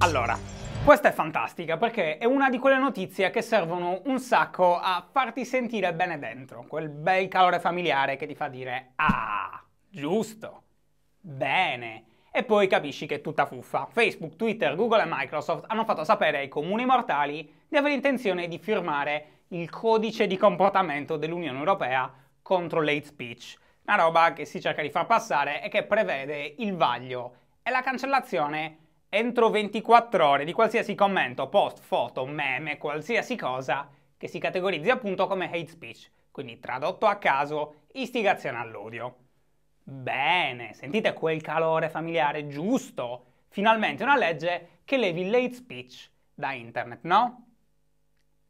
Allora, questa è fantastica perché è una di quelle notizie che servono un sacco a farti sentire bene dentro, quel bel calore familiare che ti fa dire ah, giusto, bene. E poi capisci che è tutta fuffa. Facebook, Twitter, Google e Microsoft hanno fatto sapere ai comuni mortali di avere intenzione di firmare il codice di comportamento dell'Unione Europea contro l'hate speech, una roba che si cerca di far passare e che prevede il vaglio e la cancellazione entro 24 ore di qualsiasi commento, post, foto, meme, qualsiasi cosa che si categorizzi appunto come hate speech, quindi tradotto a caso istigazione all'odio. Bene, sentite quel calore familiare giusto? Finalmente una legge che levi l'hate speech da internet, no?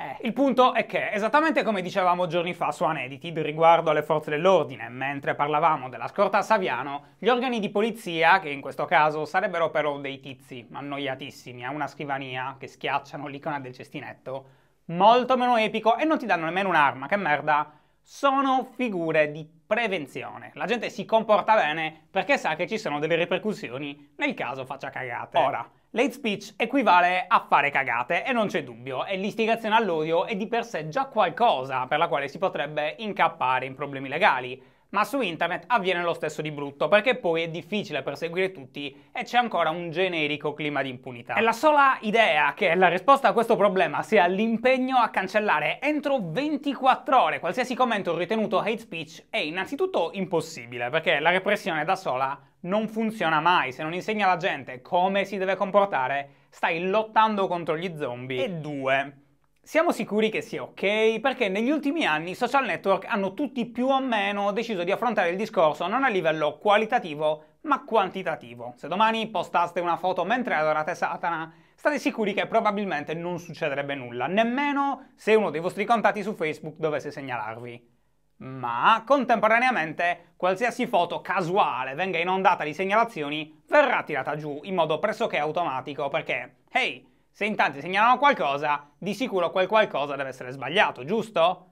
Eh, il punto è che, esattamente come dicevamo giorni fa su Unedited riguardo alle forze dell'ordine, mentre parlavamo della scorta a Saviano, gli organi di polizia, che in questo caso sarebbero però dei tizi annoiatissimi a una scrivania che schiacciano l'icona del cestinetto, molto meno epico e non ti danno nemmeno un'arma, che merda, sono figure di prevenzione. La gente si comporta bene perché sa che ci sono delle ripercussioni nel caso faccia cagate. Ora, L'hate speech equivale a fare cagate e non c'è dubbio, e l'istigazione all'odio è di per sé già qualcosa per la quale si potrebbe incappare in problemi legali, ma su internet avviene lo stesso di brutto perché poi è difficile perseguire tutti e c'è ancora un generico clima di impunità. E la sola idea che la risposta a questo problema sia l'impegno a cancellare entro 24 ore qualsiasi commento ritenuto hate speech è innanzitutto impossibile perché la repressione da sola non funziona mai. Se non insegni alla gente come si deve comportare, stai lottando contro gli zombie. E due. Siamo sicuri che sia ok? Perché negli ultimi anni i social network hanno tutti più o meno deciso di affrontare il discorso non a livello qualitativo, ma quantitativo. Se domani postaste una foto mentre adorate Satana, state sicuri che probabilmente non succederebbe nulla, nemmeno se uno dei vostri contatti su Facebook dovesse segnalarvi ma contemporaneamente qualsiasi foto casuale venga inondata di segnalazioni verrà tirata giù in modo pressoché automatico perché, hey, se in tanti segnalano qualcosa, di sicuro quel qualcosa deve essere sbagliato, giusto?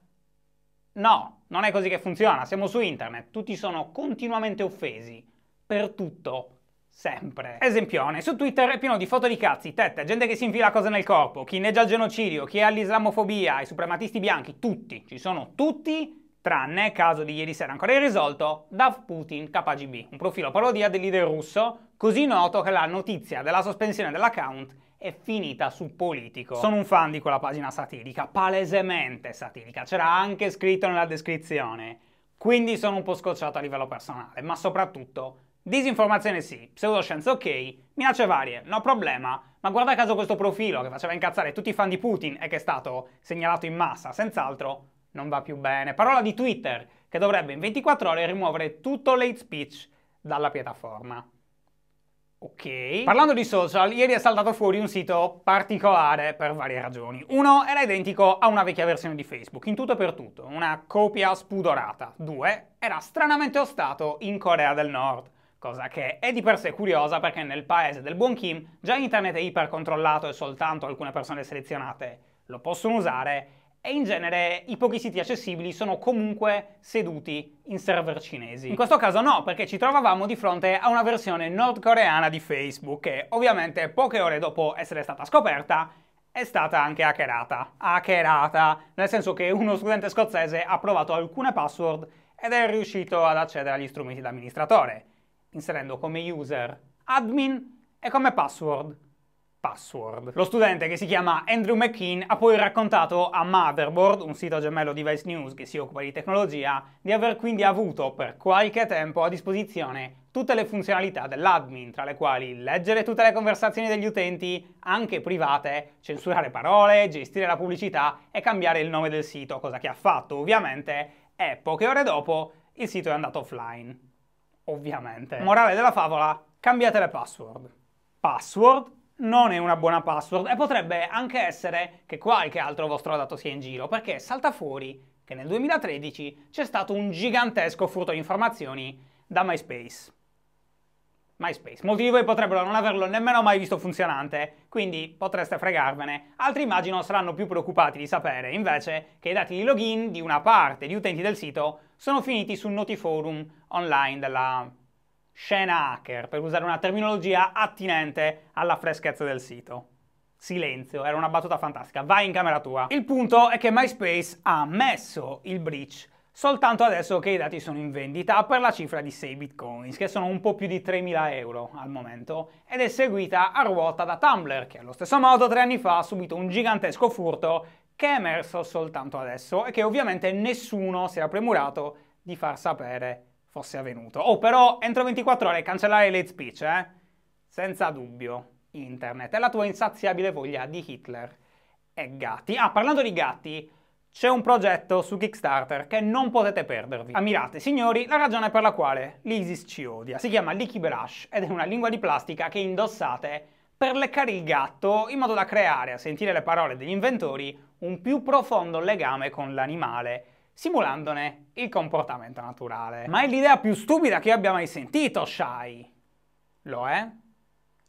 No, non è così che funziona, siamo su internet, tutti sono continuamente offesi, per tutto, sempre. Esempione, su Twitter è pieno di foto di cazzi, tette, gente che si infila cose nel corpo, chi inneggia il genocidio, chi è all'islamofobia, i suprematisti bianchi, tutti, ci sono tutti tranne caso di ieri sera ancora irrisolto, da Putin KGB, un profilo parodia del leader russo, così noto che la notizia della sospensione dell'account è finita su politico. Sono un fan di quella pagina satirica, palesemente satirica, c'era anche scritto nella descrizione. Quindi sono un po' scocciato a livello personale, ma soprattutto disinformazione sì, pseudoscienza ok, minacce varie, no problema, ma guarda caso questo profilo che faceva incazzare tutti i fan di Putin e che è stato segnalato in massa, senz'altro, non va più bene. Parola di Twitter, che dovrebbe in 24 ore rimuovere tutto l'hate speech dalla piattaforma. Ok. Parlando di social, ieri è saltato fuori un sito particolare per varie ragioni. Uno, era identico a una vecchia versione di Facebook, in tutto e per tutto, una copia spudorata. Due, era stranamente ostato in Corea del Nord, cosa che è di per sé curiosa perché nel paese del buon Kim già internet è ipercontrollato e soltanto alcune persone selezionate lo possono usare e in genere i pochi siti accessibili sono comunque seduti in server cinesi. In questo caso no, perché ci trovavamo di fronte a una versione nordcoreana di Facebook che ovviamente poche ore dopo essere stata scoperta è stata anche hackerata. Hackerata, nel senso che uno studente scozzese ha provato alcune password ed è riuscito ad accedere agli strumenti d'amministratore, inserendo come user admin e come password Password. Lo studente che si chiama Andrew McKean ha poi raccontato a Motherboard, un sito gemello di Vice News che si occupa di tecnologia, di aver quindi avuto per qualche tempo a disposizione tutte le funzionalità dell'admin, tra le quali leggere tutte le conversazioni degli utenti, anche private, censurare parole, gestire la pubblicità e cambiare il nome del sito, cosa che ha fatto ovviamente e poche ore dopo il sito è andato offline. Ovviamente. Morale della favola, cambiate le password. Password non è una buona password e potrebbe anche essere che qualche altro vostro dato sia in giro, perché salta fuori che nel 2013 c'è stato un gigantesco furto di informazioni da MySpace. MySpace. Molti di voi potrebbero non averlo nemmeno mai visto funzionante, quindi potreste fregarvene. Altri immagino saranno più preoccupati di sapere, invece, che i dati di login di una parte di utenti del sito sono finiti su noti forum online della scena hacker, per usare una terminologia attinente alla freschezza del sito. Silenzio, era una battuta fantastica, vai in camera tua. Il punto è che MySpace ha messo il breach soltanto adesso che i dati sono in vendita per la cifra di 6 bitcoins, che sono un po' più di 3.000 euro al momento, ed è seguita a ruota da Tumblr, che allo stesso modo tre anni fa ha subito un gigantesco furto che è emerso soltanto adesso e che ovviamente nessuno si era premurato di far sapere fosse avvenuto. Oh, però entro 24 ore cancellare l'hate speech, eh? Senza dubbio, internet è la tua insaziabile voglia di Hitler e gatti. Ah, parlando di gatti, c'è un progetto su Kickstarter che non potete perdervi. Ammirate, signori, la ragione per la quale l'ISIS ci odia. Si chiama Licky Brush ed è una lingua di plastica che indossate per leccare il gatto in modo da creare, a sentire le parole degli inventori, un più profondo legame con l'animale simulandone il comportamento naturale. Ma è l'idea più stupida che io abbia mai sentito, Shai. Lo è?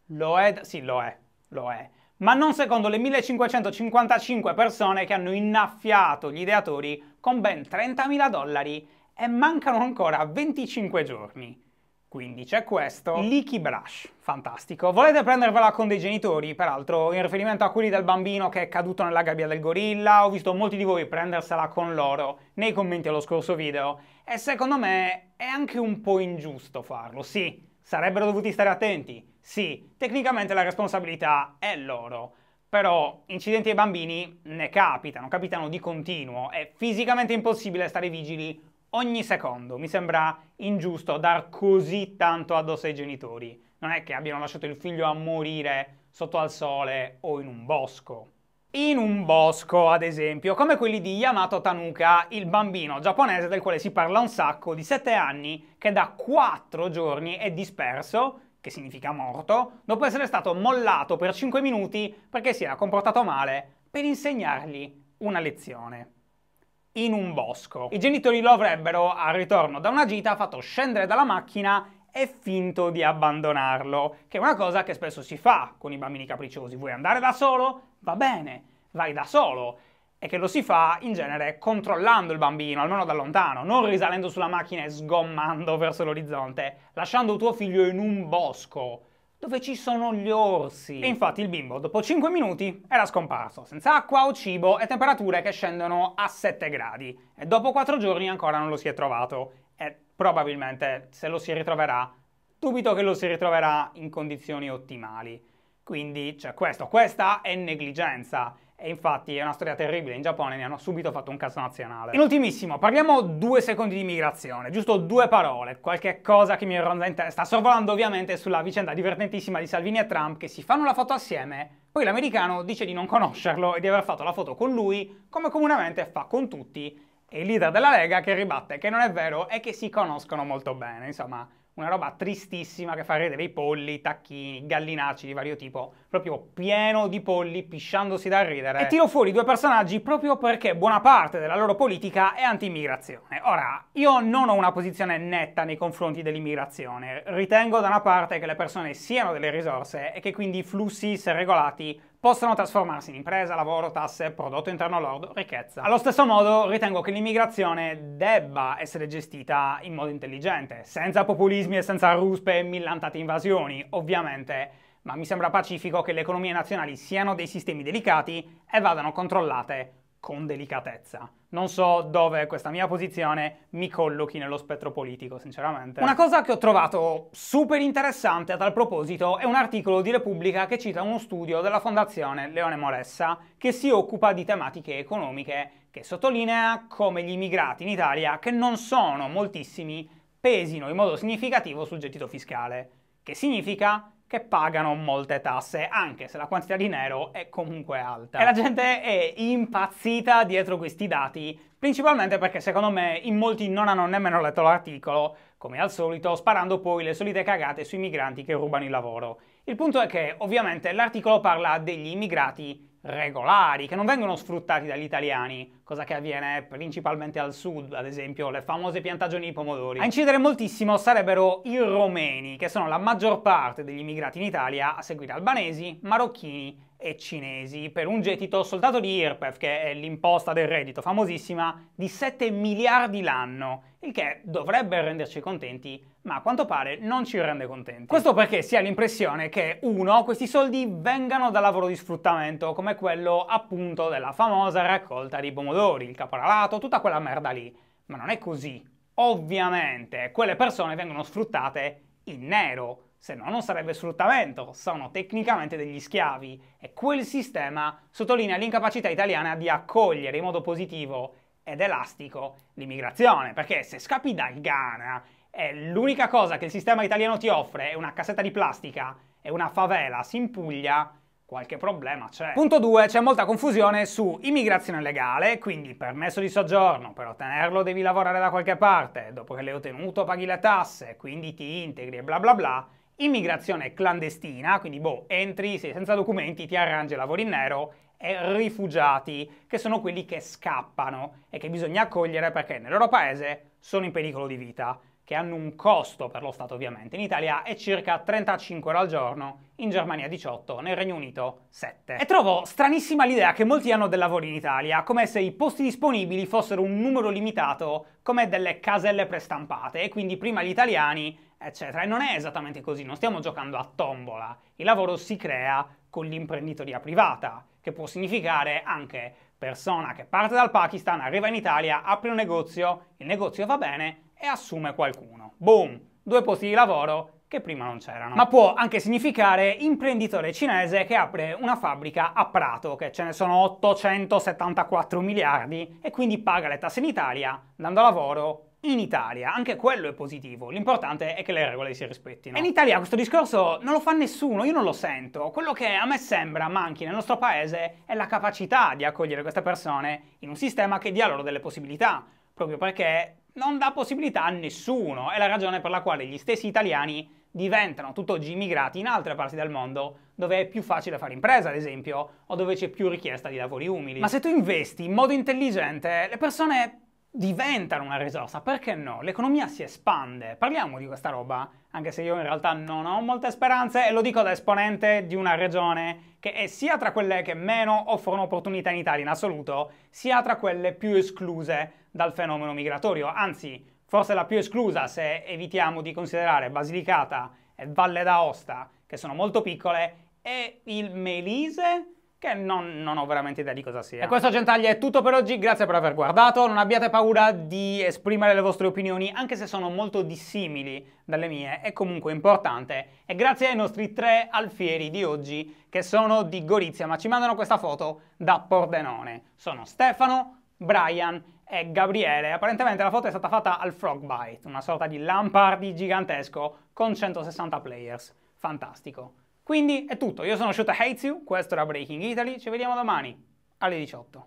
Lo è? Sì, lo è. Lo è. Ma non secondo le 1555 persone che hanno innaffiato gli ideatori con ben 30.000 dollari e mancano ancora 25 giorni. Quindi c'è questo, Leaky Brush, fantastico. Volete prendervela con dei genitori, peraltro, in riferimento a quelli del bambino che è caduto nella gabbia del gorilla, ho visto molti di voi prendersela con loro nei commenti allo scorso video, e secondo me è anche un po' ingiusto farlo, sì, sarebbero dovuti stare attenti, sì, tecnicamente la responsabilità è loro, però incidenti ai bambini ne capitano, capitano di continuo, è fisicamente impossibile stare vigili ogni secondo. Mi sembra ingiusto dar così tanto addosso ai genitori. Non è che abbiano lasciato il figlio a morire sotto al sole o in un bosco. In un bosco, ad esempio, come quelli di Yamato Tanuka, il bambino giapponese del quale si parla un sacco, di 7 anni, che da 4 giorni è disperso, che significa morto, dopo essere stato mollato per 5 minuti perché si era comportato male per insegnargli una lezione in un bosco. I genitori lo avrebbero, al ritorno da una gita, fatto scendere dalla macchina e finto di abbandonarlo, che è una cosa che spesso si fa con i bambini capricciosi. Vuoi andare da solo? Va bene, vai da solo. E che lo si fa in genere controllando il bambino, almeno da lontano, non risalendo sulla macchina e sgommando verso l'orizzonte, lasciando tuo figlio in un bosco dove ci sono gli orsi. E infatti il bimbo dopo 5 minuti era scomparso, senza acqua o cibo e temperature che scendono a 7 gradi. E dopo 4 giorni ancora non lo si è trovato e probabilmente se lo si ritroverà, dubito che lo si ritroverà in condizioni ottimali. Quindi c'è cioè questo, questa è negligenza. E infatti è una storia terribile, in Giappone ne hanno subito fatto un caso nazionale. In ultimissimo, parliamo due secondi di immigrazione, giusto due parole, qualche cosa che mi ronza in testa, sorvolando ovviamente sulla vicenda divertentissima di Salvini e Trump che si fanno la foto assieme, poi l'americano dice di non conoscerlo e di aver fatto la foto con lui, come comunemente fa con tutti, e il leader della Lega che ribatte che non è vero e che si conoscono molto bene, insomma una roba tristissima che fa ridere i polli, tacchini, gallinacci di vario tipo, proprio pieno di polli pisciandosi da ridere. E tiro fuori due personaggi proprio perché buona parte della loro politica è anti-immigrazione. Ora, io non ho una posizione netta nei confronti dell'immigrazione. Ritengo da una parte che le persone siano delle risorse e che quindi i flussi, se regolati, possano trasformarsi in impresa, lavoro, tasse, prodotto interno lordo, ricchezza. Allo stesso modo ritengo che l'immigrazione debba essere gestita in modo intelligente, senza populismi e senza ruspe e millantate invasioni, ovviamente, ma mi sembra pacifico che le economie nazionali siano dei sistemi delicati e vadano controllate con delicatezza. Non so dove questa mia posizione mi collochi nello spettro politico, sinceramente. Una cosa che ho trovato super interessante a tal proposito è un articolo di Repubblica che cita uno studio della Fondazione Leone Moressa che si occupa di tematiche economiche che sottolinea come gli immigrati in Italia, che non sono moltissimi, pesino in modo significativo sul gettito fiscale, che significa che pagano molte tasse, anche se la quantità di nero è comunque alta. E la gente è impazzita dietro questi dati, principalmente perché secondo me in molti non hanno nemmeno letto l'articolo, come al solito sparando poi le solite cagate sui migranti che rubano il lavoro. Il punto è che ovviamente l'articolo parla degli immigrati regolari, che non vengono sfruttati dagli italiani, cosa che avviene principalmente al sud, ad esempio le famose piantagioni di pomodori. A incidere moltissimo sarebbero i romeni, che sono la maggior parte degli immigrati in Italia, a seguire albanesi, marocchini e cinesi per un gettito soltanto di IRPEF, che è l'imposta del reddito famosissima, di 7 miliardi l'anno, il che dovrebbe renderci contenti, ma a quanto pare non ci rende contenti. Questo perché si ha l'impressione che, uno, questi soldi vengano dal lavoro di sfruttamento, come quello appunto della famosa raccolta di pomodori, il caporalato, tutta quella merda lì. Ma non è così. Ovviamente quelle persone vengono sfruttate in nero se no non sarebbe sfruttamento, sono tecnicamente degli schiavi e quel sistema sottolinea l'incapacità italiana di accogliere in modo positivo ed elastico l'immigrazione, perché se scappi dal Ghana e l'unica cosa che il sistema italiano ti offre è una cassetta di plastica e una favela si impuglia, qualche problema c'è. Punto 2, c'è molta confusione su immigrazione legale, quindi permesso di soggiorno, per ottenerlo devi lavorare da qualche parte, dopo che l'hai ottenuto paghi le tasse, quindi ti integri e bla bla bla, Immigrazione clandestina, quindi boh, entri, sei senza documenti, ti arrangi lavori in nero, e rifugiati, che sono quelli che scappano e che bisogna accogliere perché nel loro paese sono in pericolo di vita, che hanno un costo per lo Stato ovviamente. In Italia è circa 35 euro al giorno, in Germania 18, nel Regno Unito 7. E trovo stranissima l'idea che molti hanno del lavoro in Italia, come se i posti disponibili fossero un numero limitato, come delle caselle prestampate, e quindi prima gli italiani eccetera. E non è esattamente così, non stiamo giocando a tombola. Il lavoro si crea con l'imprenditoria privata, che può significare anche persona che parte dal Pakistan, arriva in Italia, apre un negozio, il negozio va bene e assume qualcuno. Boom! Due posti di lavoro che prima non c'erano. Ma può anche significare imprenditore cinese che apre una fabbrica a Prato, che ce ne sono 874 miliardi e quindi paga le tasse in Italia, dando lavoro in Italia, anche quello è positivo, l'importante è che le regole si rispettino. E in Italia questo discorso non lo fa nessuno, io non lo sento. Quello che a me sembra manchi nel nostro paese è la capacità di accogliere queste persone in un sistema che dia loro delle possibilità, proprio perché non dà possibilità a nessuno, è la ragione per la quale gli stessi italiani diventano tutt'oggi immigrati in altre parti del mondo dove è più facile fare impresa, ad esempio, o dove c'è più richiesta di lavori umili. Ma se tu investi in modo intelligente, le persone diventano una risorsa, perché no? L'economia si espande, parliamo di questa roba, anche se io in realtà non ho molte speranze e lo dico da esponente di una regione che è sia tra quelle che meno offrono opportunità in Italia in assoluto, sia tra quelle più escluse dal fenomeno migratorio, anzi forse la più esclusa se evitiamo di considerare Basilicata e Valle d'Aosta, che sono molto piccole, e il Melise che non, non, ho veramente idea di cosa sia. E questo gentaglia è tutto per oggi, grazie per aver guardato, non abbiate paura di esprimere le vostre opinioni, anche se sono molto dissimili dalle mie, è comunque importante. E grazie ai nostri tre alfieri di oggi, che sono di Gorizia, ma ci mandano questa foto da Pordenone. Sono Stefano, Brian e Gabriele. Apparentemente la foto è stata fatta al Frogbite, una sorta di Lampardi gigantesco con 160 players. Fantastico. Quindi è tutto, io sono Shota Heizu, questo era Breaking Italy, ci vediamo domani alle 18.